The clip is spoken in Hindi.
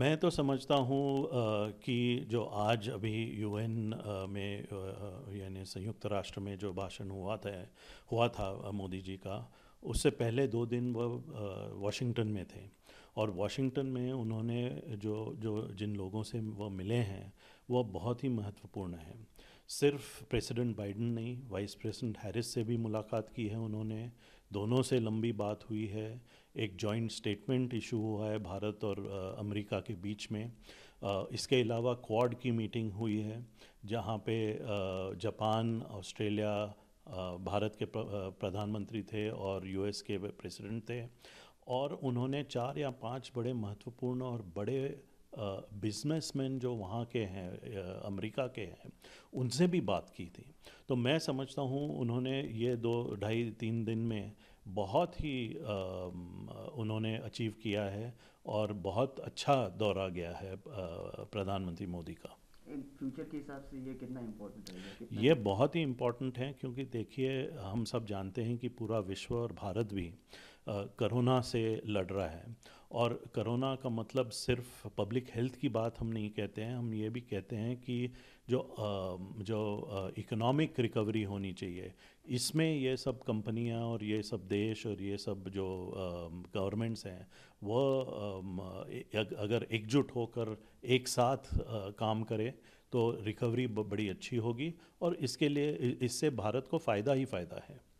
मैं तो समझता हूँ कि जो आज अभी यूएन में यानी संयुक्त राष्ट्र में जो भाषण हुआ था हुआ था मोदी जी का उससे पहले दो दिन वह वाशिंगटन में थे और वाशिंगटन में उन्होंने जो जो जिन लोगों से वह मिले हैं वह बहुत ही महत्वपूर्ण है सिर्फ प्रेसिडेंट बाइडन नहीं वाइस प्रेसिडेंट हैरिस से भी मुलाकात की है उन्होंने दोनों से लंबी बात हुई है एक जॉइंट स्टेटमेंट इशू हुआ है भारत और अमेरिका के बीच में इसके अलावा क्वाड की मीटिंग हुई है जहाँ पे जापान ऑस्ट्रेलिया भारत के प्रधानमंत्री थे और यूएस के प्रेसिडेंट थे और उन्होंने चार या पांच बड़े महत्वपूर्ण और बड़े बिजनेसमैन जो वहाँ के हैं अमेरिका के हैं उनसे भी बात की थी तो मैं समझता हूँ उन्होंने ये दो ढाई तीन दिन में बहुत ही आ, उन्होंने अचीव किया है और बहुत अच्छा दौरा गया है प्रधानमंत्री मोदी का फ्यूचर के हिसाब से ये कितना इम्पोर्टेंट है ये बहुत ही इम्पोर्टेंट है क्योंकि देखिए हम सब जानते हैं कि पूरा विश्व और भारत भी करोना से लड़ रहा है और करोना का मतलब सिर्फ पब्लिक हेल्थ की बात हम नहीं कहते हैं हम ये भी कहते हैं कि जो जो इकोनॉमिक रिकवरी होनी चाहिए इसमें ये सब कंपनियां और ये सब देश और ये सब जो गवर्नमेंट्स हैं वह अगर एकजुट होकर एक साथ काम करें तो रिकवरी बड़ी अच्छी होगी और इसके लिए इससे भारत को फ़ायदा ही फ़ायदा है